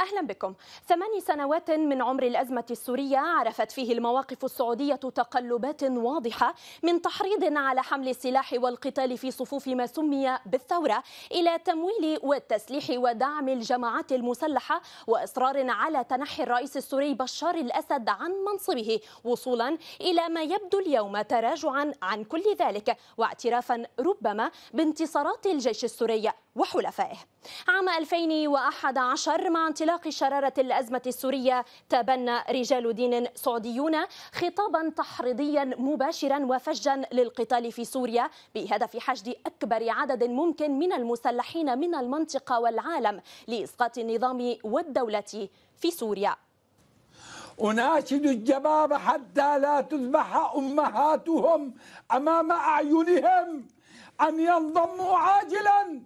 أهلا بكم ثماني سنوات من عمر الأزمة السورية عرفت فيه المواقف السعودية تقلبات واضحة من تحريض على حمل السلاح والقتال في صفوف ما سمي بالثورة إلى تمويل والتسليح ودعم الجماعات المسلحة وإصرار على تنحي الرئيس السوري بشار الأسد عن منصبه وصولا إلى ما يبدو اليوم تراجعا عن كل ذلك واعترافا ربما بانتصارات الجيش السوري وحلفائه عام 2011 مع انطلاق شرارة الأزمة السورية تبنى رجال دين سعوديون خطابا تحريضيا مباشرا وفجا للقتال في سوريا بهدف حشد أكبر عدد ممكن من المسلحين من المنطقة والعالم لإسقاط النظام والدولة في سوريا أناشد الجباب حتى لا تذبح أمهاتهم أمام أعينهم أن ينضموا عاجلاً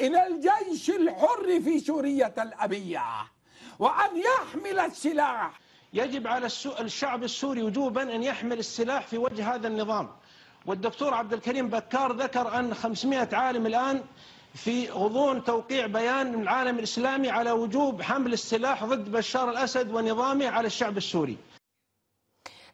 إلى الجيش الحر في سورية الأبية وأن يحمل السلاح يجب على الشعب السوري وجوبا أن يحمل السلاح في وجه هذا النظام والدكتور عبد الكريم بكار ذكر أن 500 عالم الآن في غضون توقيع بيان من العالم الإسلامي على وجوب حمل السلاح ضد بشار الأسد ونظامه على الشعب السوري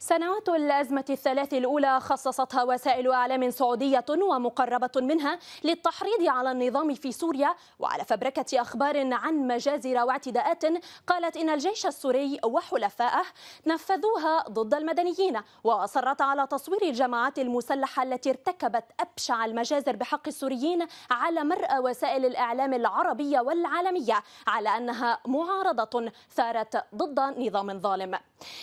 سنوات الأزمة الثلاث الأولى خصصتها وسائل إعلام سعودية ومقربة منها للتحريض على النظام في سوريا وعلى فبركة أخبار عن مجازر واعتداءات قالت إن الجيش السوري وحلفائه نفذوها ضد المدنيين وأصرت على تصوير الجماعات المسلحة التي ارتكبت أبشع المجازر بحق السوريين على مرأى وسائل الإعلام العربية والعالمية على أنها معارضة ثارت ضد نظام ظالم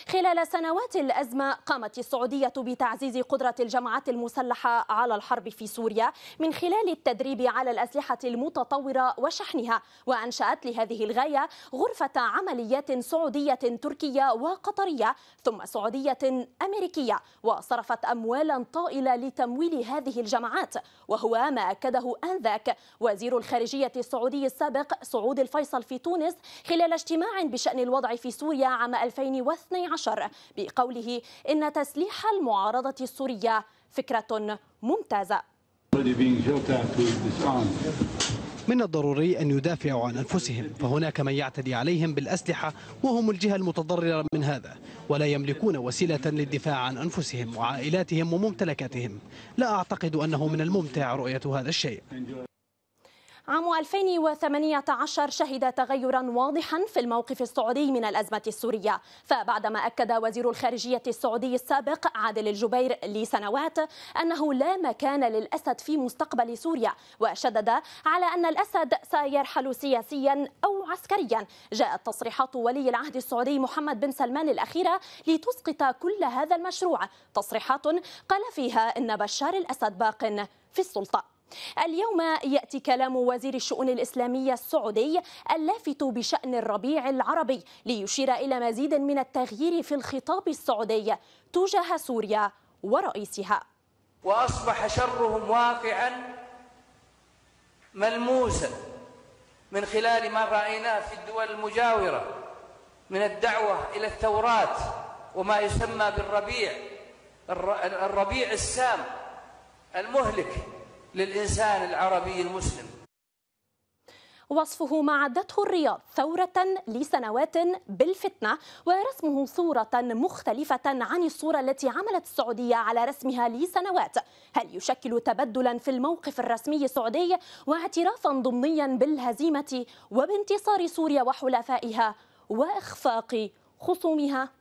خلال سنوات الأزمة الأزمة قامت السعودية بتعزيز قدرة الجماعات المسلحة على الحرب في سوريا من خلال التدريب على الأسلحة المتطورة وشحنها وأنشأت لهذه الغاية غرفة عمليات سعودية تركية وقطرية ثم سعودية أمريكية وصرفت أموالا طائلة لتمويل هذه الجماعات وهو ما أكده أنذاك وزير الخارجية السعودي السابق سعود الفيصل في تونس خلال اجتماع بشأن الوضع في سوريا عام 2012 بقوله إن تسليح المعارضة السورية فكرة ممتازة من الضروري أن يدافعوا عن أنفسهم فهناك من يعتدي عليهم بالأسلحة وهم الجهة المتضررة من هذا ولا يملكون وسيلة للدفاع عن أنفسهم وعائلاتهم وممتلكاتهم لا أعتقد أنه من الممتع رؤية هذا الشيء عام 2018 شهد تغيرا واضحا في الموقف السعودي من الأزمة السورية فبعدما أكد وزير الخارجية السعودي السابق عادل الجبير لسنوات أنه لا مكان للأسد في مستقبل سوريا وشدد على أن الأسد سيرحل سياسيا أو عسكريا جاءت تصريحات ولي العهد السعودي محمد بن سلمان الأخيرة لتسقط كل هذا المشروع تصريحات قال فيها إن بشار الأسد باق في السلطة اليوم يأتي كلام وزير الشؤون الإسلامية السعودي اللافت بشأن الربيع العربي ليشير إلى مزيد من التغيير في الخطاب السعودي تجاه سوريا ورئيسها وأصبح شرهم واقعا ملموسا من خلال ما رأيناه في الدول المجاورة من الدعوة إلى الثورات وما يسمى بالربيع الربيع السام المهلك للإنسان العربي المسلم وصفه ما عدته الرياض ثورة لسنوات بالفتنة ورسمه صورة مختلفة عن الصورة التي عملت السعودية على رسمها لسنوات هل يشكل تبدلا في الموقف الرسمي السعودي واعترافا ضمنيا بالهزيمة وبانتصار سوريا وحلفائها وإخفاق خصومها